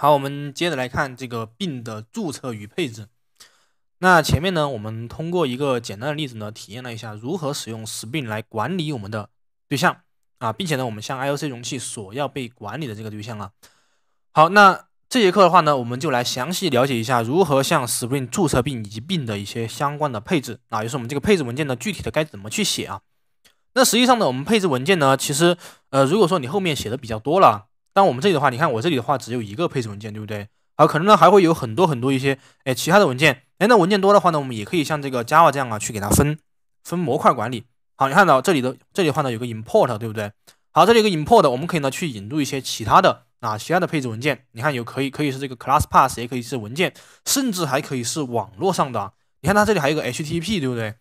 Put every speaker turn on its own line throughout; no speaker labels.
好，我们接着来看这个病的注册与配置。那前面呢，我们通过一个简单的例子呢，体验了一下如何使用 Spring 来管理我们的对象啊，并且呢，我们向 IOC 容器索要被管理的这个对象了。好，那这节课的话呢，我们就来详细了解一下如何向 Spring 注册并以及并的一些相关的配置啊，也就是我们这个配置文件的具体的该怎么去写啊。那实际上呢，我们配置文件呢，其实呃，如果说你后面写的比较多了。那我们这里的话，你看我这里的话只有一个配置文件，对不对？好，可能呢还会有很多很多一些哎其他的文件，哎那文件多的话呢，我们也可以像这个 Java 这样啊去给它分分模块管理。好，你看到这里的这里的话呢有个 import，对不对？好，这里有个 import，我们可以呢去引入一些其他的啊其他的配置文件。你看有可以可以是这个 c l a s s p a s s 也可以是文件，甚至还可以是网络上的。你看它这里还有个 HTTP，对不对？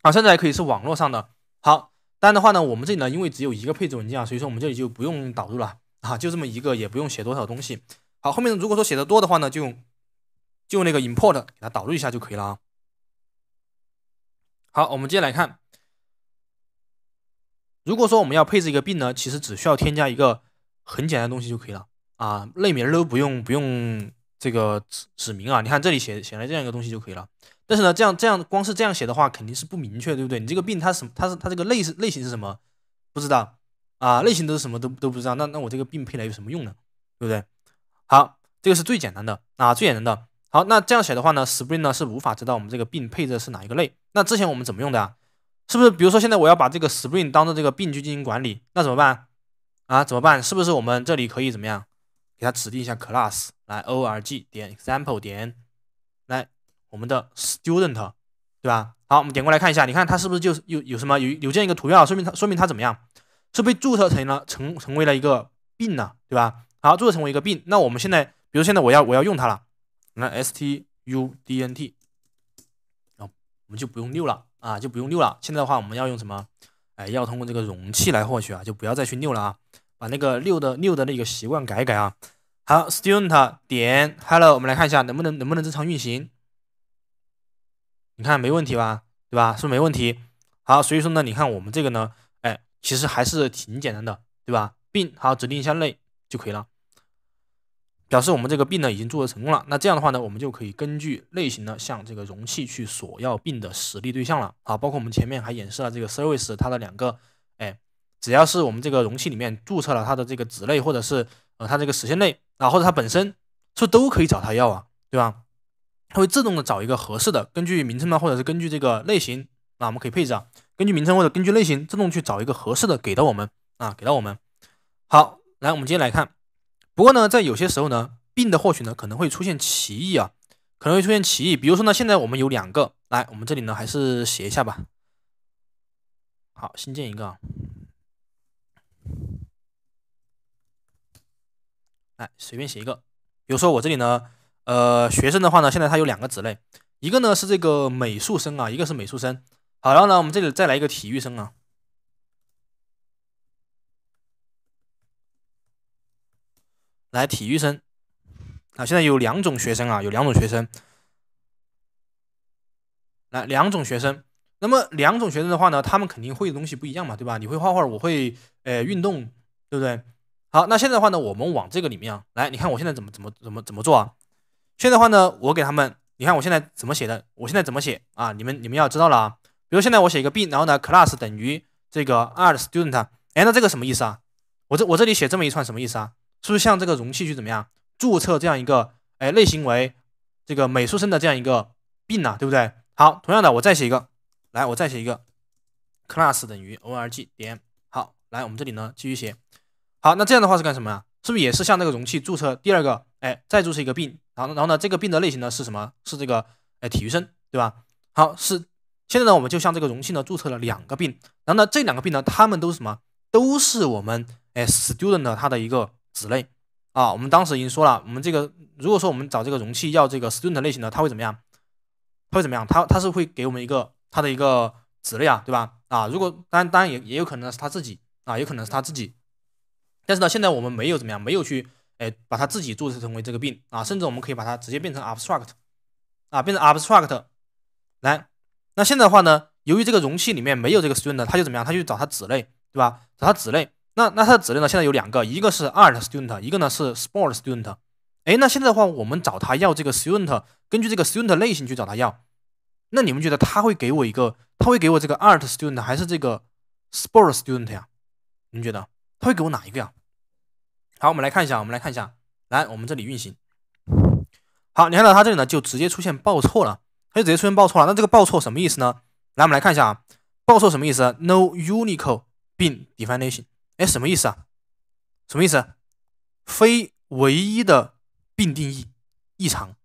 啊，甚至还可以是网络上的。好，当然的话呢，我们这里呢因为只有一个配置文件啊，所以说我们这里就不用导入了。啊，就这么一个，也不用写多少东西。好，后面如果说写的多的话呢，就就那个 import 给它导入一下就可以了啊。好，我们接下来看，如果说我们要配置一个病呢，其实只需要添加一个很简单的东西就可以了啊，类名都不用不用这个指指明啊。你看这里写写了这样一个东西就可以了。但是呢，这样这样光是这样写的话肯定是不明确，对不对？你这个病它什它是它这个类是类型是什么？不知道。啊，类型都是什么，都都不知道，那那我这个并配来有什么用呢？对不对？好，这个是最简单的啊，最简单的。好，那这样写的话呢，Spring 呢是无法知道我们这个并配的是哪一个类。那之前我们怎么用的？是不是？比如说现在我要把这个 Spring 当做这个并去进行管理，那怎么办？啊，怎么办？是不是我们这里可以怎么样？给它指定一下 class 来 org 点 example 点来我们的 Student，对吧？好，我们点过来看一下，你看它是不是就有有什么有有这样一个图标，说明它说明它怎么样？是被注册成了成成为了一个病呐，对吧？好，注册成为一个病。那我们现在，比如现在我要我要用它了，那 student，然后我们就不用六了啊，就不用六了。现在的话，我们要用什么？哎，要通过这个容器来获取啊，就不要再去六了啊，把那个六的六的那个习惯改一改啊。好，student 点 hello，我们来看一下能不能能不能正常运行。你看没问题吧？对吧？是不是没问题？好，所以说呢，你看我们这个呢。其实还是挺简单的，对吧？并好指定一下类就可以了，表示我们这个并呢已经注册成功了。那这样的话呢，我们就可以根据类型呢向这个容器去索要并的实例对象了。啊，包括我们前面还演示了这个 service 它的两个，哎，只要是我们这个容器里面注册了它的这个子类或者是呃它这个实现类啊，或者它本身是都可以找它要啊，对吧？它会自动的找一个合适的，根据名称呢，或者是根据这个类型啊，我们可以配置啊。根据名称或者根据类型自动去找一个合适的给到我们啊，给到我们。好，来我们接下来看。不过呢，在有些时候呢，病的获取呢可能会出现歧义啊，可能会出现歧义。比如说呢，现在我们有两个，来我们这里呢还是写一下吧。好，新建一个啊。来，随便写一个。比如说我这里呢，呃，学生的话呢，现在他有两个子类，一个呢是这个美术生啊，一个是美术生。好，然后呢，我们这里再来一个体育生啊，来体育生，啊，现在有两种学生啊，有两种学生，来两种学生。那么两种学生的话呢，他们肯定会的东西不一样嘛，对吧？你会画画，我会呃运动，对不对？好，那现在的话呢，我们往这个里面啊，来，你看我现在怎么怎么怎么怎么做啊？现在的话呢，我给他们，你看我现在怎么写的，我现在怎么写啊？你们你们要知道了啊。比如现在我写一个 bin 然后呢，class 等于这个 art student，哎，那这个什么意思啊？我这我这里写这么一串什么意思啊？是不是像这个容器去怎么样注册这样一个哎类型为这个美术生的这样一个 bin 呢？对不对？好，同样的我再写一个，来我再写一个，class 等于 org 点。好，来我们这里呢继续写。好，那这样的话是干什么啊？是不是也是像这个容器注册第二个？哎，再注册一个病，然后然后呢这个病的类型呢是什么？是这个哎体育生，对吧？好是。现在呢，我们就像这个容器呢注册了两个病，然后呢，这两个病呢，它们都是什么？都是我们哎，student 它的一个子类啊。我们当时已经说了，我们这个如果说我们找这个容器要这个 student 类型的，它会怎么样？它会怎么样？它它是会给我们一个它的一个子类啊，对吧？啊，如果当然当然也也有可能是它自己啊，有可能是它自己。但是呢，现在我们没有怎么样，没有去哎把它自己注册成为这个病啊，甚至我们可以把它直接变成 abstract 啊，变成 abstract 来。那现在的话呢，由于这个容器里面没有这个 student，他就怎么样？他就找他子类，对吧？找他子类。那那他的子类呢？现在有两个，一个是 art student，一个呢是 sport student。哎，那现在的话，我们找他要这个 student，根据这个 student 类型去找他要。那你们觉得他会给我一个？他会给我这个 art student 还是这个 sport student 呀？你们觉得他会给我哪一个呀？好，我们来看一下，我们来看一下，来，我们这里运行。好，你看到他这里呢，就直接出现报错了。它就直接出现报错了，那这个报错什么意思呢？来，我们来看一下啊，报错什么意思？No unique bin definition，哎，什么意思啊？什么意思？非唯一的并定义异常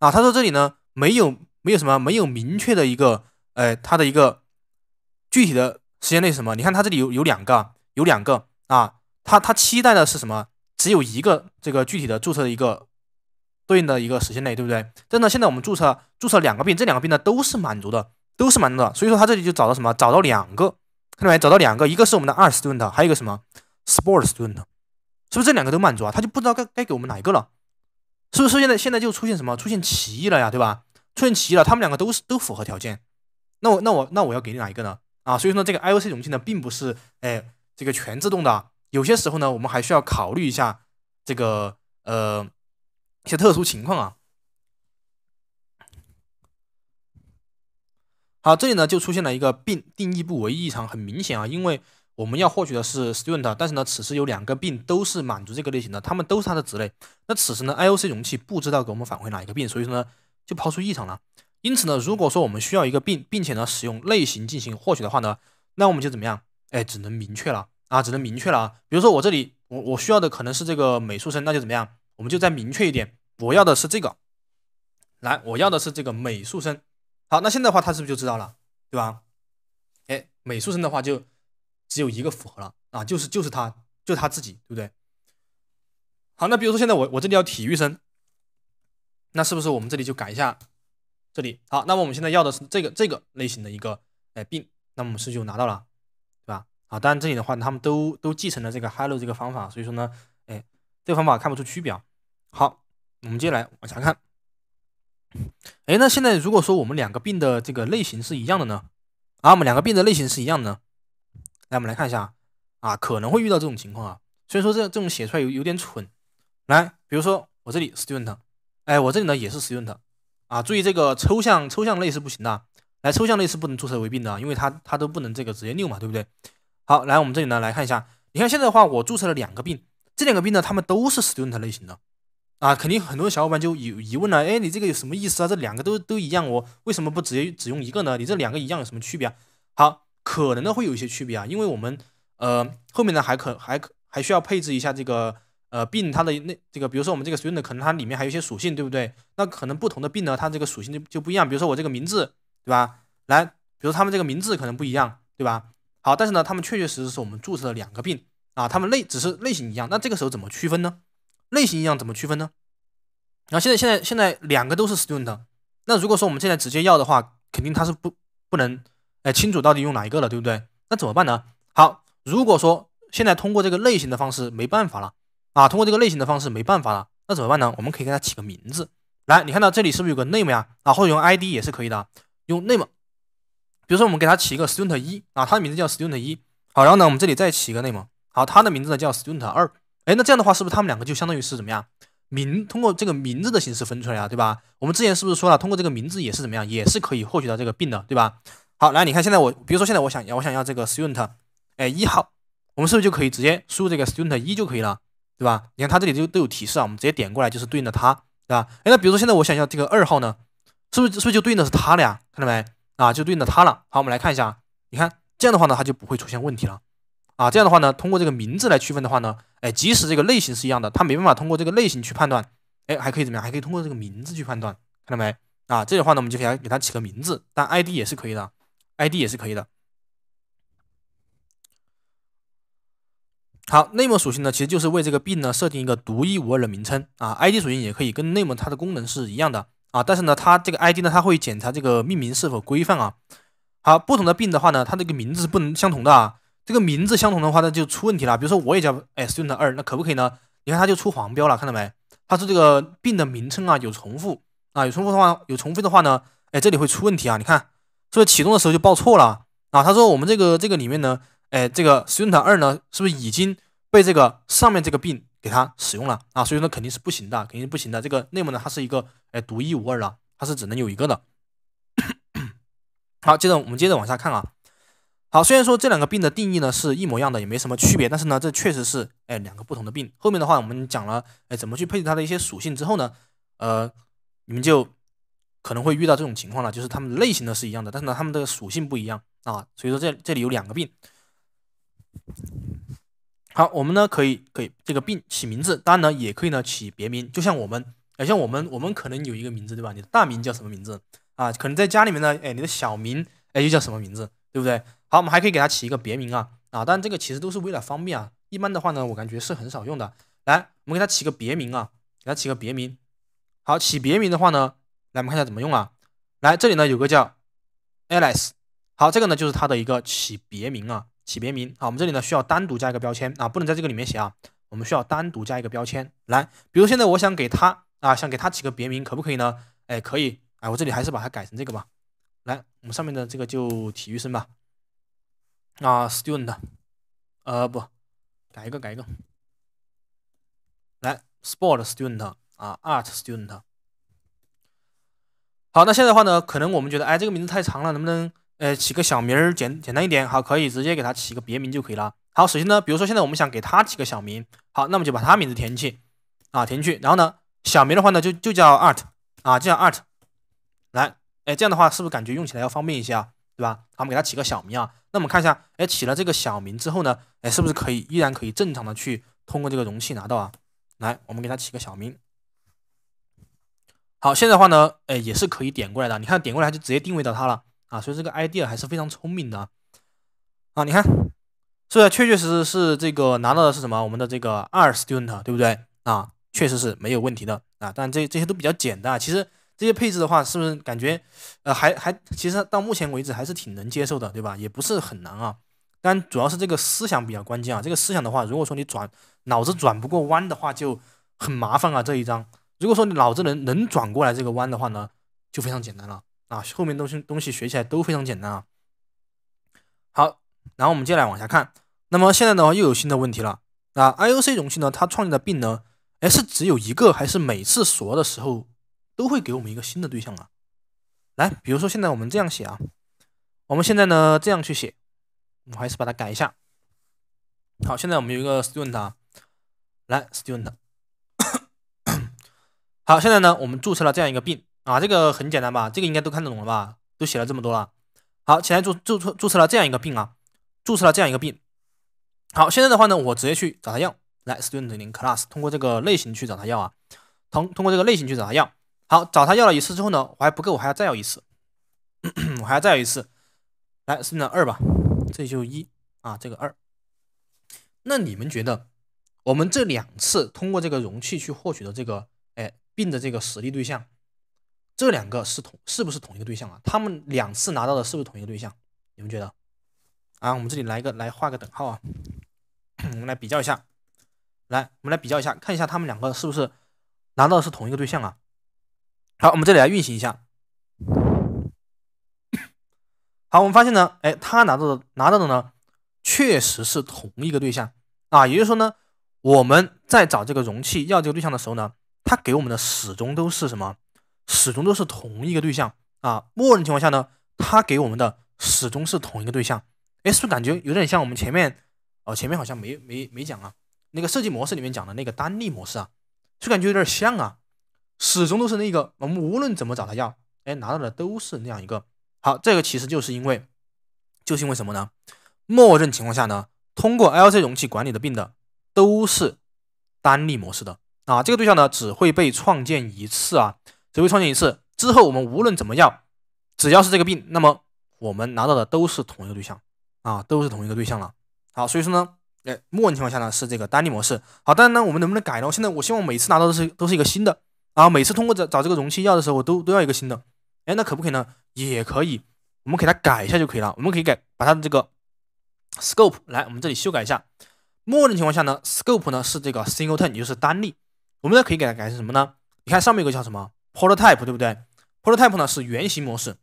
啊？他说这里呢没有没有什么没有明确的一个呃它的一个具体的时间内什么？你看它这里有有两个有两个啊，它它期待的是什么？只有一个这个具体的注册的一个。对应的一个时间内，对不对？但呢，现在我们注册注册两个病，这两个病呢都是满足的，都是满足的，所以说它这里就找到什么？找到两个，看到没？找到两个，一个是我们的二 student，还有一个什么？sport student，是不是这两个都满足啊？它就不知道该该给我们哪一个了，是不是？现在现在就出现什么？出现歧义了呀，对吧？出现歧义了，他们两个都是都符合条件，那我那我那我要给你哪一个呢？啊，所以说这个 IOC 容器呢，并不是哎这个全自动的，有些时候呢，我们还需要考虑一下这个呃。一些特殊情况啊，好，这里呢就出现了一个病定义不为异常，很明显啊，因为我们要获取的是 Student，但是呢，此时有两个病都是满足这个类型的，它们都是它的子类，那此时呢 IOC 容器不知道给我们返回哪一个病，所以说呢就抛出异常了。因此呢，如果说我们需要一个病，并且呢使用类型进行获取的话呢，那我们就怎么样？哎，只能明确了啊，只能明确了啊。比如说我这里我我需要的可能是这个美术生，那就怎么样？我们就再明确一点，我要的是这个，来，我要的是这个美术生。好，那现在的话，他是不是就知道了，对吧？哎，美术生的话就只有一个符合了啊，就是就是他，就他自己，对不对？好，那比如说现在我我这里要体育生，那是不是我们这里就改一下这里？好，那么我们现在要的是这个这个类型的一个哎，病，那么我们是就拿到了，对吧？啊，当然这里的话，他们都都继承了这个 hello 这个方法，所以说呢，哎。这个方法看不出区别啊。好，我们接下来往下看。哎，那现在如果说我们两个病的这个类型是一样的呢？啊，我们两个病的类型是一样的。呢？来，我们来看一下啊，可能会遇到这种情况啊。虽然说这这种写出来有有点蠢。来，比如说我这里 student，哎，我这里呢也是 student，啊，注意这个抽象抽象类是不行的。来，抽象类是不能注册为病的，因为它它都不能这个直接 new 嘛，对不对？好，来我们这里呢来看一下，你看现在的话我注册了两个病。这两个病呢，它们都是 Student 类型的，啊，肯定很多小伙伴就有疑问了，哎，你这个有什么意思啊？这两个都都一样，我为什么不直接只用一个呢？你这两个一样有什么区别啊？好，可能呢会有一些区别啊，因为我们呃后面呢还可还可还需要配置一下这个呃病它的那这个，比如说我们这个 Student 可能它里面还有一些属性，对不对？那可能不同的病呢，它这个属性就就不一样，比如说我这个名字，对吧？来，比如他们这个名字可能不一样，对吧？好，但是呢，他们确确实实是我们注册了两个病。啊，他们类只是类型一样，那这个时候怎么区分呢？类型一样怎么区分呢？然后现在现在现在两个都是 student，那如果说我们现在直接要的话，肯定它是不不能哎清楚到底用哪一个了，对不对？那怎么办呢？好，如果说现在通过这个类型的方式没办法了啊，通过这个类型的方式没办法了，那怎么办呢？我们可以给它起个名字来，你看到这里是不是有个 name 啊？啊，或者用 ID 也是可以的，用 name，比如说我们给它起一个 student 一啊，它的名字叫 student 一。好，然后呢，我们这里再起一个 name。好，它的名字呢叫 student 二，哎，那这样的话是不是他们两个就相当于是怎么样，名通过这个名字的形式分出来呀，对吧？我们之前是不是说了，通过这个名字也是怎么样，也是可以获取到这个病的，对吧？好，来你看，现在我比如说现在我想要我想要这个 student，哎一号，我们是不是就可以直接输入这个 student 一就可以了，对吧？你看它这里就都有提示啊，我们直接点过来就是对应的它，对吧？哎，那比如说现在我想要这个二号呢，是不是是不是就对应的是它了呀？看到没？啊，就对应到它了。好，我们来看一下，你看这样的话呢，它就不会出现问题了。啊，这样的话呢，通过这个名字来区分的话呢，哎，即使这个类型是一样的，它没办法通过这个类型去判断，哎，还可以怎么样？还可以通过这个名字去判断，看到没？啊，这样的话呢，我们就给它给它起个名字，但 ID 也是可以的，ID 也是可以的。好，内蒙属性呢，其实就是为这个病呢设定一个独一无二的名称啊。ID 属性也可以跟内蒙它的功能是一样的啊，但是呢，它这个 ID 呢，它会检查这个命名是否规范啊。好，不同的病的话呢，它这个名字是不能相同的啊。这个名字相同的话，那就出问题了。比如说，我也叫 Sunt t d e 二，那可不可以呢？你看，它就出黄标了，看到没？它说这个病的名称啊，有重复啊，有重复的话，有重复的话呢，哎，这里会出问题啊。你看，所以启动的时候就报错了啊。他说，我们这个这个里面呢，哎，这个 Sunt t d e 二呢，是不是已经被这个上面这个病给它使用了啊？所以说，肯定是不行的，肯定不行的。这个 name 呢，它是一个哎独一无二的，它是只能有一个的。好，接着我们接着往下看啊。好，虽然说这两个病的定义呢是一模一样的，也没什么区别，但是呢，这确实是哎两个不同的病。后面的话我们讲了，哎怎么去配置它的一些属性之后呢，呃，你们就可能会遇到这种情况了，就是它们类型的是一样的，但是呢它们的属性不一样啊，所以说这这里有两个病。好，我们呢可以可以这个病起名字，当然呢也可以呢起别名，就像我们，哎像我们，我们可能有一个名字对吧？你的大名叫什么名字啊？可能在家里面呢，哎你的小名哎又叫什么名字，对不对？好，我们还可以给它起一个别名啊啊！但这个其实都是为了方便啊。一般的话呢，我感觉是很少用的。来，我们给它起个别名啊，给它起个别名。好，起别名的话呢，来我们看一下怎么用啊。来，这里呢有个叫 Alice，好，这个呢就是它的一个起别名啊，起别名。好，我们这里呢需要单独加一个标签啊，不能在这个里面写啊。我们需要单独加一个标签。来，比如现在我想给它啊，想给它起个别名，可不可以呢？哎，可以。哎，我这里还是把它改成这个吧。来，我们上面的这个就体育生吧。啊，student，呃不，改一个改一个。来，sport student，啊，art student。好，那现在的话呢，可能我们觉得，哎，这个名字太长了，能不能，呃，起个小名儿，简简单一点？好，可以直接给它起个别名就可以了。好，首先呢，比如说现在我们想给它起个小名，好，那么就把它名字填进去，啊，填进去，然后呢，小名的话呢，就就叫 art，啊，就叫 art。来，哎，这样的话是不是感觉用起来要方便一些啊？对吧？好，我们给它起个小名啊。那我们看一下，哎，起了这个小名之后呢，哎，是不是可以依然可以正常的去通过这个容器拿到啊？来，我们给它起个小名。好，现在的话呢，哎，也是可以点过来的。你看点过来就直接定位到它了啊。所以这个 idea 还是非常聪明的啊。你看，是不是确确实实是这个拿到的是什么？我们的这个二 student 对不对啊？确实是没有问题的啊。但这这些都比较简单，其实。这些配置的话，是不是感觉，呃，还还其实到目前为止还是挺能接受的，对吧？也不是很难啊。但主要是这个思想比较关键啊。这个思想的话，如果说你转脑子转不过弯的话，就很麻烦啊。这一章，如果说你脑子能能转过来这个弯的话呢，就非常简单了啊。后面东西东西学起来都非常简单啊。好，然后我们接下来往下看。那么现在的话又有新的问题了。那 IOC 容器呢，它创建的病呢？哎，是只有一个，还是每次锁的时候？都会给我们一个新的对象啊，来，比如说现在我们这样写啊，我们现在呢这样去写，我还是把它改一下。好，现在我们有一个 student 啊，来 student，好，现在呢我们注册了这样一个病啊，这个很简单吧，这个应该都看得懂了吧，都写了这么多了，好，现在注注注注册了这样一个病啊，注册了这样一个病，好，现在的话呢，我直接去找他要，来 student 零 class，通过这个类型去找他要啊，通通过这个类型去找他要。好，找他要了一次之后呢，我还不够，我还要再要一次，我还要再要一次。来，是你的二吧，这就一啊，这个二。那你们觉得，我们这两次通过这个容器去获取的这个哎，并的这个实力对象，这两个是同是不是同一个对象啊？他们两次拿到的是不是同一个对象？你们觉得？啊，我们这里来一个来画个等号啊，我们来比较一下，来我们来比较一下，看一下他们两个是不是拿到的是同一个对象啊？好，我们这里来运行一下。好，我们发现呢，哎，他拿到的拿到的呢，确实是同一个对象啊。也就是说呢，我们在找这个容器要这个对象的时候呢，他给我们的始终都是什么？始终都是同一个对象啊。默认情况下呢，他给我们的始终是同一个对象。哎，是不是感觉有点像我们前面哦？前面好像没没没讲啊，那个设计模式里面讲的那个单例模式啊，就感觉有点像啊。始终都是那个，我们无论怎么找他要，哎，拿到的都是那样一个。好，这个其实就是因为，就是因为什么呢？默认情况下呢，通过 L C 容器管理的病的都是单例模式的啊。这个对象呢，只会被创建一次啊，只会创建一次。之后我们无论怎么要，只要是这个病，那么我们拿到的都是同一个对象啊，都是同一个对象了。好，所以说呢，哎，默认情况下呢是这个单例模式。好，但是呢，我们能不能改呢？现在我希望每次拿到的是都是一个新的。然后每次通过找找这个容器要的时候，我都都要一个新的。哎，那可不可以呢？也可以，我们给它改一下就可以了。我们可以改把它的这个 scope 来我们这里修改一下。默认情况下呢，scope 呢是这个 singleton，也就是单例。我们呢可以给它改成什么呢？你看上面一个叫什么 prototype，对不对？prototype 呢是原型模式，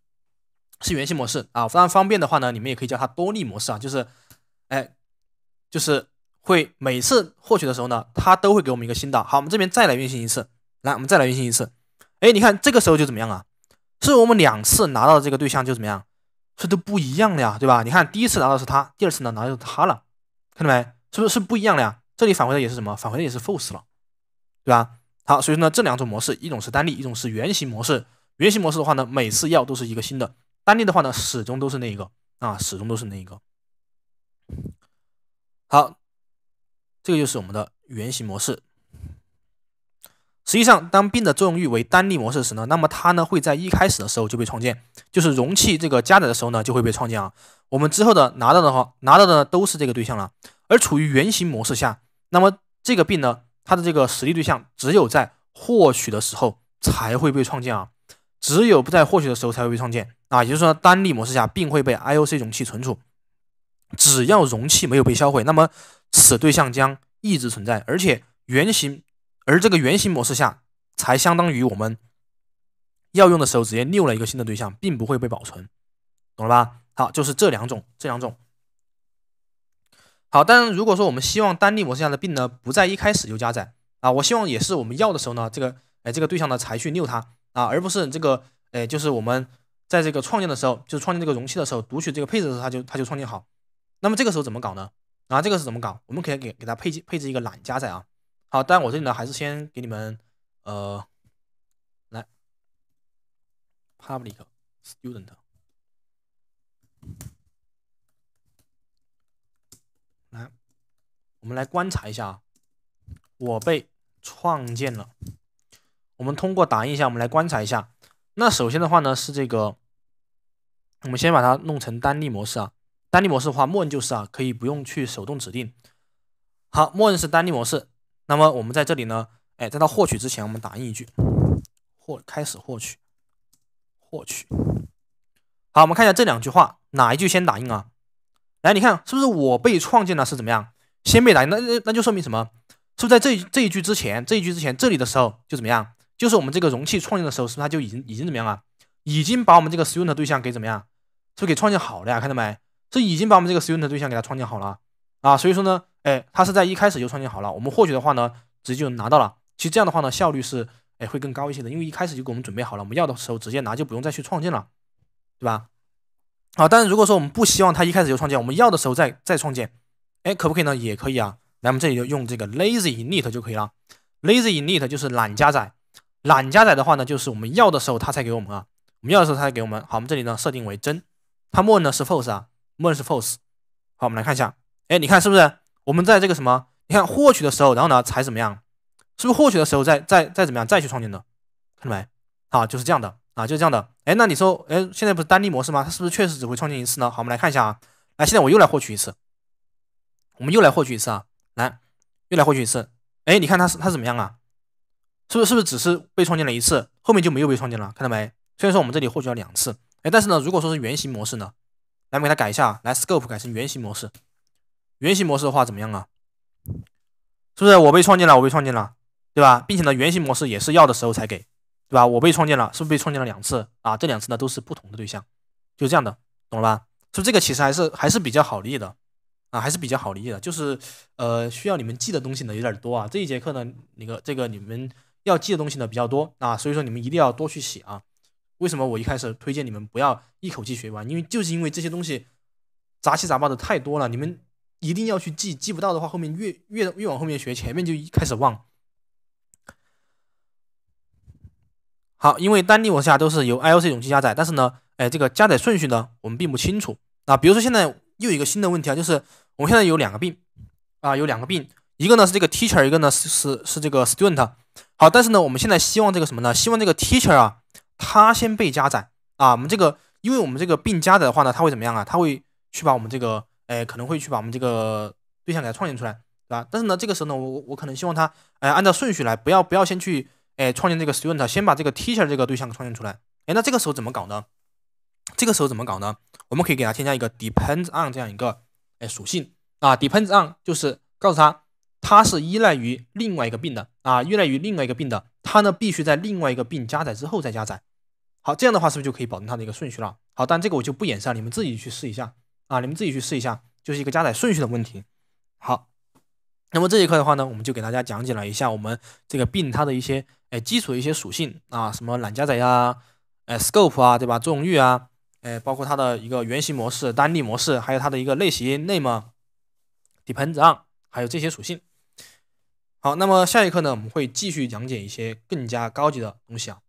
是原型模式啊。非常方便的话呢，你们也可以叫它多例模式啊，就是哎，就是会每次获取的时候呢，它都会给我们一个新的。好，我们这边再来运行一次。来，我们再来运行一次。哎，你看这个时候就怎么样啊？是我们两次拿到这个对象就怎么样？是都不一样的呀，对吧？你看第一次拿到是它，第二次呢拿到它了，看到没？是不是是不一样的呀？这里返回的也是什么？返回的也是 false 了，对吧？好，所以说呢，这两种模式，一种是单例，一种是原型模式。原型模式的话呢，每次要都是一个新的；单例的话呢，始终都是那一个啊，始终都是那一个。好，这个就是我们的原型模式。实际上，当病的作用域为单例模式时呢，那么它呢会在一开始的时候就被创建，就是容器这个加载的时候呢就会被创建啊。我们之后的拿到的话，拿到的都是这个对象了。而处于原型模式下，那么这个病呢，它的这个实例对象只有在获取的时候才会被创建啊，只有不在获取的时候才会被创建啊。也就是说，单例模式下并会被 IOC 容器存储，只要容器没有被销毁，那么此对象将一直存在，而且原型。而这个原型模式下，才相当于我们要用的时候直接 new 了一个新的对象，并不会被保存，懂了吧？好，就是这两种，这两种。好，但然如果说我们希望单例模式下的病呢，不在一开始就加载啊，我希望也是我们要的时候呢，这个哎这个对象呢才去 new 它啊，而不是这个哎就是我们在这个创建的时候，就是创建这个容器的时候，读取这个配置的时候，它就它就创建好。那么这个时候怎么搞呢？啊，这个是怎么搞？我们可以给给它配置配置一个懒加载啊。好，但我这里呢，还是先给你们，呃，来，public student，来，我们来观察一下啊，我被创建了。我们通过打印一下，我们来观察一下。那首先的话呢，是这个，我们先把它弄成单例模式啊。单例模式的话，默认就是啊，可以不用去手动指定。好，默认是单例模式。那么我们在这里呢，哎，在它获取之前，我们打印一句，获开始获取，获取。好，我们看一下这两句话，哪一句先打印啊？来，你看是不是我被创建了是怎么样，先被打印？那那那就说明什么？是不是在这这一句之前，这一句之前这里的时候就怎么样？就是我们这个容器创建的时候，是不是它就已经已经怎么样啊？已经把我们这个 student 对象给怎么样？是不是给创建好了呀？看到没？是已经把我们这个 student 对象给它创建好了啊？所以说呢。哎，它是在一开始就创建好了。我们获取的话呢，直接就拿到了。其实这样的话呢，效率是哎会更高一些的，因为一开始就给我们准备好了，我们要的时候直接拿，就不用再去创建了，对吧？好，但是如果说我们不希望它一开始就创建，我们要的时候再再创建，哎，可不可以呢？也可以啊。来，我们这里就用这个 lazy init 就可以了。lazy init 就是懒加载。懒加载的话呢，就是我们要的时候它才给我们啊。我们要的时候它才给我们。好，我们这里呢设定为真，它默认的是 false 啊，默认是 false。好，我们来看一下，哎，你看是不是？我们在这个什么？你看获取的时候，然后呢才怎么样？是不是获取的时候再再再怎么样再去创建的？看到没？啊，就是这样的啊，就是这样的。哎，那你说，哎，现在不是单例模式吗？它是不是确实只会创建一次呢？好，我们来看一下啊。来，现在我又来获取一次，我们又来获取一次啊。来，又来获取一次。哎，你看它是它怎么样啊？是不是是不是只是被创建了一次，后面就没有被创建了？看到没？虽然说我们这里获取了两次，哎，但是呢，如果说是原型模式呢，来我们给它改一下，来 scope 改成原型模式，原型模式的话怎么样啊？是不是我被创建了？我被创建了，对吧？并且呢，原型模式也是要的时候才给，对吧？我被创建了，是不是被创建了两次啊？这两次呢都是不同的对象，就这样的，懂了吧？所以这个其实还是还是比较好理解的啊，还是比较好理解的。就是呃，需要你们记的东西呢有点多啊。这一节课呢，那个这个你们要记的东西呢比较多啊，所以说你们一定要多去写啊。为什么我一开始推荐你们不要一口气学完？因为就是因为这些东西杂七杂八的太多了，你们。一定要去记，记不到的话，后面越越越往后面学，前面就开始忘。好，因为单例模式下都是由 IOC 容器加载，但是呢，哎，这个加载顺序呢，我们并不清楚。啊。比如说现在又有一个新的问题啊，就是我们现在有两个病啊，有两个病，一个呢是这个 teacher，一个呢是是是这个 student。好，但是呢，我们现在希望这个什么呢？希望这个 teacher 啊，他先被加载啊。我们这个，因为我们这个并加载的话呢，他会怎么样啊？他会去把我们这个。哎，可能会去把我们这个对象给它创建出来，对吧？但是呢，这个时候呢，我我可能希望它哎按照顺序来，不要不要先去哎创建这个 student，先把这个 teacher 这个对象创建出来。哎，那这个时候怎么搞呢？这个时候怎么搞呢？我们可以给它添加一个 depends on 这样一个哎属性啊，depends on 就是告诉他它是依赖于另外一个病的啊，依赖于另外一个病的，它呢必须在另外一个病加载之后再加载。好，这样的话是不是就可以保证它的一个顺序了？好，但这个我就不演示了，你们自己去试一下。啊，你们自己去试一下，就是一个加载顺序的问题。好，那么这节课的话呢，我们就给大家讲解了一下我们这个病它的一些哎基础的一些属性啊，什么懒加载呀，哎 scope 啊，对吧？作用域啊，哎包括它的一个原型模式、单例模式，还有它的一个类型 name、depends on，还有这些属性。好，那么下一课呢，我们会继续讲解一些更加高级的东西。啊。